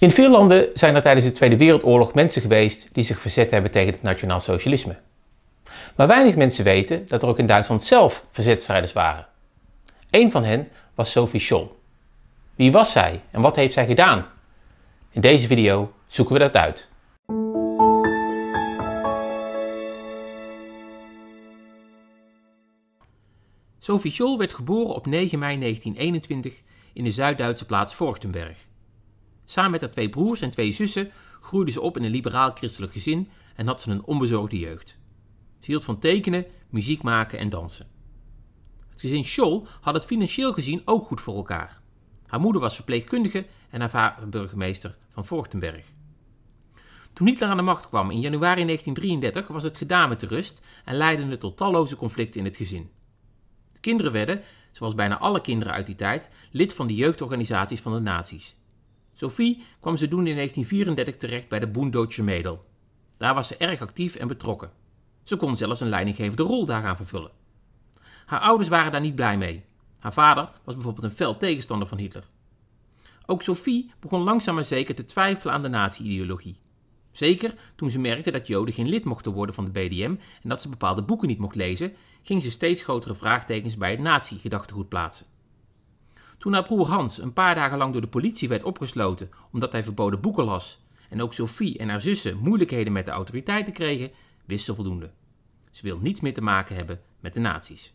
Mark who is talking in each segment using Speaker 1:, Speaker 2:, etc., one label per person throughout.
Speaker 1: In veel landen zijn er tijdens de Tweede Wereldoorlog mensen geweest die zich verzet hebben tegen het nationaal socialisme. Maar weinig mensen weten dat er ook in Duitsland zelf verzetstrijders waren. Een van hen was Sophie Scholl. Wie was zij en wat heeft zij gedaan? In deze video zoeken we dat uit. Sophie Scholl werd geboren op 9 mei 1921 in de Zuid-Duitse plaats Vorchtenberg. Samen met haar twee broers en twee zussen groeide ze op in een liberaal-christelijk gezin en had ze een onbezorgde jeugd. Ze hield van tekenen, muziek maken en dansen. Het gezin Scholl had het financieel gezien ook goed voor elkaar. Haar moeder was verpleegkundige en haar vader burgemeester van Voortenberg. Toen Hitler aan de macht kwam in januari 1933 was het gedaan met de rust en leidde het tot talloze conflicten in het gezin. De kinderen werden, zoals bijna alle kinderen uit die tijd, lid van de jeugdorganisaties van de nazi's. Sophie kwam ze doen in 1934 terecht bij de Boendoodse Medel. Daar was ze erg actief en betrokken. Ze kon zelfs een leidinggevende rol daaraan vervullen. Haar ouders waren daar niet blij mee. Haar vader was bijvoorbeeld een fel tegenstander van Hitler. Ook Sophie begon langzaam maar zeker te twijfelen aan de nazi-ideologie. Zeker toen ze merkte dat Joden geen lid mochten worden van de BDM en dat ze bepaalde boeken niet mocht lezen, ging ze steeds grotere vraagtekens bij het nazi-gedachtegoed plaatsen. Toen haar broer Hans een paar dagen lang door de politie werd opgesloten omdat hij verboden boeken las en ook Sophie en haar zussen moeilijkheden met de autoriteiten kregen, wist ze voldoende. Ze wil niets meer te maken hebben met de nazi's.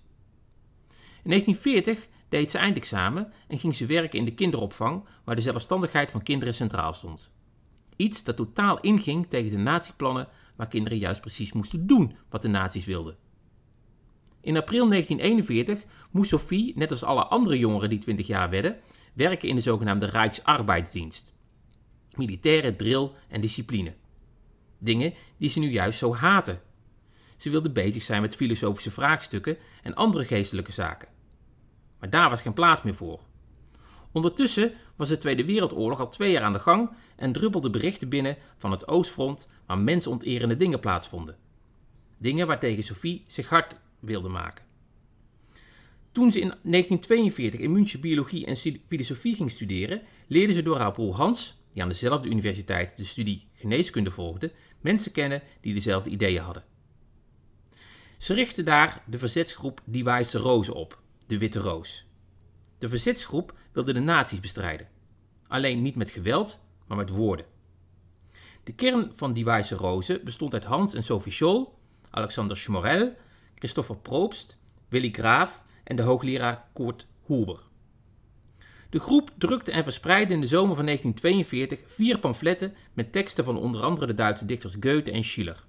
Speaker 1: In 1940 deed ze eindexamen en ging ze werken in de kinderopvang waar de zelfstandigheid van kinderen centraal stond. Iets dat totaal inging tegen de natieplannen waar kinderen juist precies moesten doen wat de nazi's wilden. In april 1941 moest Sophie, net als alle andere jongeren die 20 jaar werden, werken in de zogenaamde Rijksarbeidsdienst. Militaire drill en discipline. Dingen die ze nu juist zo haten. Ze wilde bezig zijn met filosofische vraagstukken en andere geestelijke zaken. Maar daar was geen plaats meer voor. Ondertussen was de Tweede Wereldoorlog al twee jaar aan de gang en druppelden berichten binnen van het Oostfront waar mensonterende dingen plaatsvonden. Dingen waartegen Sophie zich hard wilde maken. Toen ze in 1942 in München biologie en filosofie ging studeren, leerde ze door haar broer Hans, die aan dezelfde universiteit de studie geneeskunde volgde, mensen kennen die dezelfde ideeën hadden. Ze richtte daar de verzetsgroep Die Wijze Rozen op, de Witte Roos. De verzetsgroep wilde de nazi's bestrijden. Alleen niet met geweld, maar met woorden. De kern van Die Wijze Rozen bestond uit Hans en Sophie Scholl, Alexander Schmorel Christoffer Proopst, Willy Graaf en de hoogleraar Kurt Huber. De groep drukte en verspreidde in de zomer van 1942 vier pamfletten met teksten van onder andere de Duitse dichters Goethe en Schiller.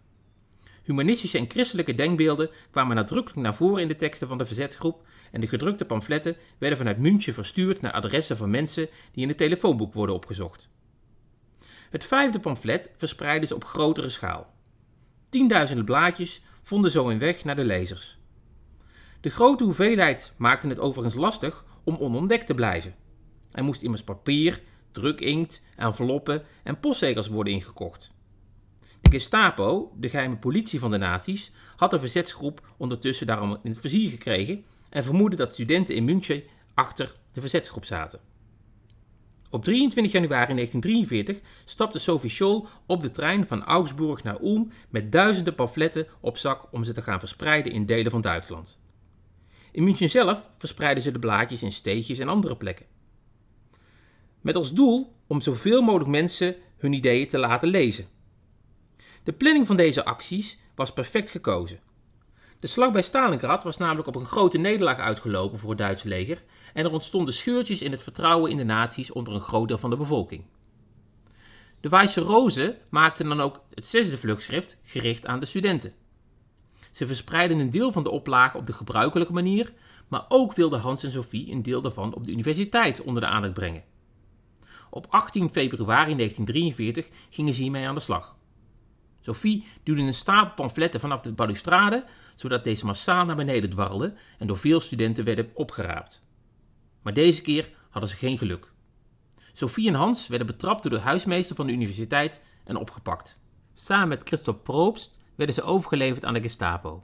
Speaker 1: Humanistische en christelijke denkbeelden kwamen nadrukkelijk naar voren in de teksten van de verzetsgroep en de gedrukte pamfletten werden vanuit München verstuurd naar adressen van mensen die in het telefoonboek worden opgezocht. Het vijfde pamflet verspreidde ze op grotere schaal. Tienduizenden blaadjes vonden zo een weg naar de lezers. De grote hoeveelheid maakte het overigens lastig om onontdekt te blijven. Er moest immers papier, drukinkt, enveloppen en postzegels worden ingekocht. De Gestapo, de geheime politie van de Naties, had de verzetsgroep ondertussen daarom in het vizier gekregen en vermoedde dat studenten in München achter de verzetsgroep zaten. Op 23 januari 1943 stapte Sophie Scholl op de trein van Augsburg naar Ulm met duizenden pamfletten op zak om ze te gaan verspreiden in delen van Duitsland. In München zelf verspreidden ze de blaadjes in steegjes en andere plekken. Met als doel om zoveel mogelijk mensen hun ideeën te laten lezen. De planning van deze acties was perfect gekozen. De slag bij Stalingrad was namelijk op een grote nederlaag uitgelopen voor het Duitse leger en er ontstonden scheurtjes in het vertrouwen in de naties onder een groot deel van de bevolking. De Weisse Rozen maakten dan ook het zesde vluchtschrift gericht aan de studenten. Ze verspreidden een deel van de oplagen op de gebruikelijke manier, maar ook wilden Hans en Sophie een deel daarvan op de universiteit onder de aandacht brengen. Op 18 februari 1943 gingen ze hiermee aan de slag. Sophie duwde een stapel pamfletten vanaf de balustrade, zodat deze massaal naar beneden dwarrelden en door veel studenten werden opgeraapt. Maar deze keer hadden ze geen geluk. Sophie en Hans werden betrapt door de huismeester van de universiteit en opgepakt. Samen met Christophe Probst werden ze overgeleverd aan de Gestapo.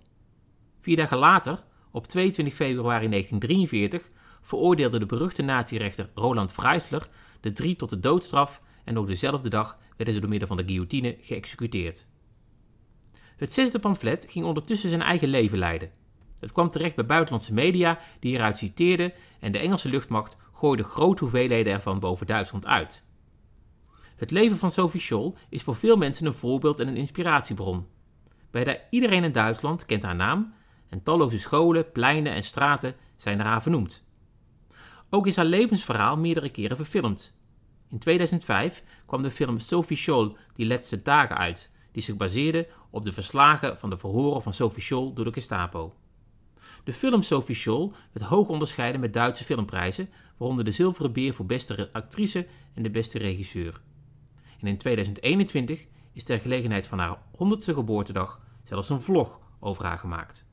Speaker 1: Vier dagen later, op 22 februari 1943, veroordeelde de beruchte natierechter Roland Freisler de drie tot de doodstraf en ook dezelfde dag werden ze door middel van de guillotine geëxecuteerd. Het zesde pamflet ging ondertussen zijn eigen leven leiden. Het kwam terecht bij buitenlandse media die eruit citeerden en de Engelse luchtmacht gooide grote hoeveelheden ervan boven Duitsland uit. Het leven van Sophie Scholl is voor veel mensen een voorbeeld en een inspiratiebron. Bijna iedereen in Duitsland kent haar naam en talloze scholen, pleinen en straten zijn naar haar vernoemd. Ook is haar levensverhaal meerdere keren verfilmd. In 2005 kwam de film Sophie Scholl die laatste dagen uit, die zich baseerde op de verslagen van de verhoren van Sophie Scholl door de Gestapo. De film Sophie Scholl werd hoog onderscheiden met Duitse filmprijzen, waaronder de Zilveren Beer voor beste actrice en de beste regisseur. En in 2021 is ter gelegenheid van haar 100ste geboortedag zelfs een vlog over haar gemaakt.